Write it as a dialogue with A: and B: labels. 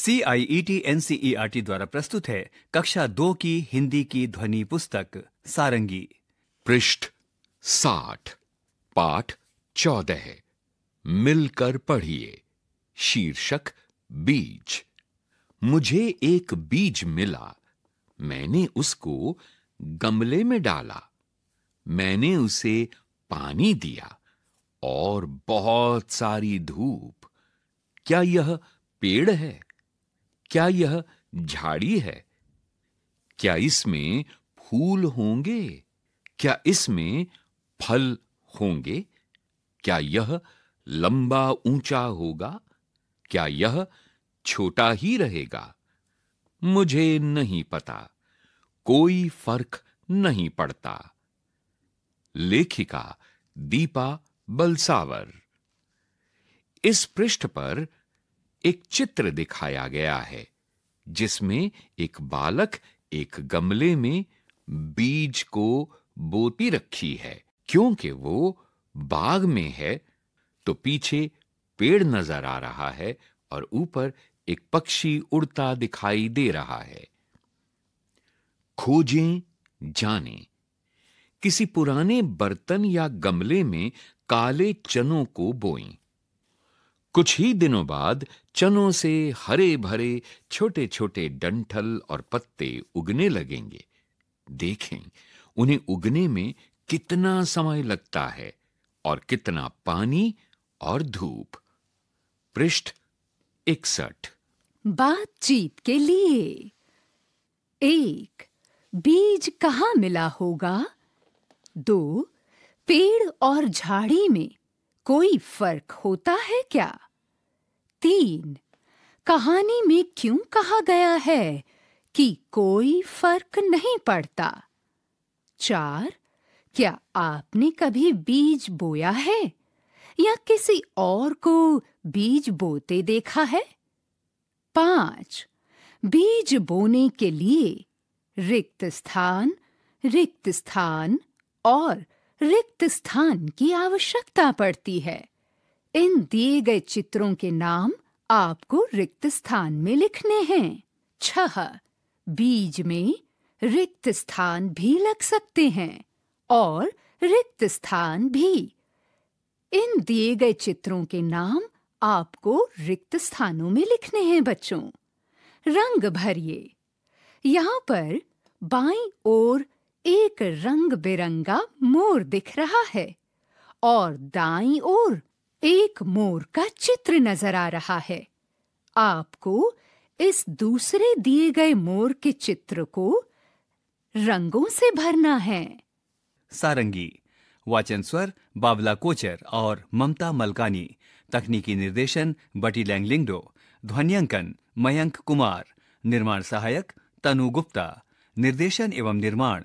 A: C I E T N C E R T द्वारा प्रस्तुत है कक्षा दो की हिंदी की ध्वनि
B: पुस्तक सारंगी पृष्ठ साठ पाठ चौदह मिलकर पढ़िए शीर्षक बीज मुझे एक बीज मिला मैंने उसको गमले में डाला मैंने उसे पानी दिया और बहुत सारी धूप क्या यह पेड़ है क्या यह झाड़ी है क्या इसमें फूल होंगे क्या इसमें फल होंगे क्या यह लंबा ऊंचा होगा क्या यह छोटा ही रहेगा मुझे नहीं पता कोई फर्क नहीं पड़ता लेखिका दीपा बलसावर इस पृष्ठ पर एक चित्र दिखाया गया है जिसमें एक बालक एक गमले में बीज को बोती रखी है क्योंकि वो बाग में है तो पीछे पेड़ नजर आ रहा है और ऊपर एक पक्षी उड़ता दिखाई दे रहा है खोजें जाने किसी पुराने बर्तन या गमले में काले चनों को बोएं कुछ ही दिनों बाद चनों से हरे भरे छोटे छोटे डंठल और पत्ते उगने लगेंगे देखें उन्हें उगने में कितना समय लगता है और कितना पानी और धूप पृष्ठ इकसठ
C: बातचीत के लिए एक बीज कहाँ मिला होगा दो पेड़ और झाड़ी में कोई फर्क होता है क्या तीन कहानी में क्यों कहा गया है कि कोई फर्क नहीं पड़ता चार क्या आपने कभी बीज बोया है या किसी और को बीज बोते देखा है पांच बीज बोने के लिए रिक्त स्थान रिक्त स्थान और रिक्त स्थान की आवश्यकता पड़ती है इन दिए गए चित्रों के नाम आपको रिक्त स्थान में लिखने हैं छह बीज में रिक्त स्थान भी लग सकते हैं और रिक्त स्थान भी इन दिए गए चित्रों के नाम आपको रिक्त स्थानों में लिखने हैं बच्चों रंग भरिए यहाँ पर बाई ओर एक रंग बिरंगा मोर दिख रहा है और दाई ओर एक मोर का चित्र नजर आ रहा है आपको इस दूसरे दिए गए मोर के चित्र को रंगों से भरना है
A: सारंगी वाचन स्वर बावला कोचर और ममता मलकानी तकनीकी निर्देशन बटी लैंगलिंगडो ध्वनियांकन मयंक कुमार निर्माण सहायक तनु गुप्ता निर्देशन एवं निर्माण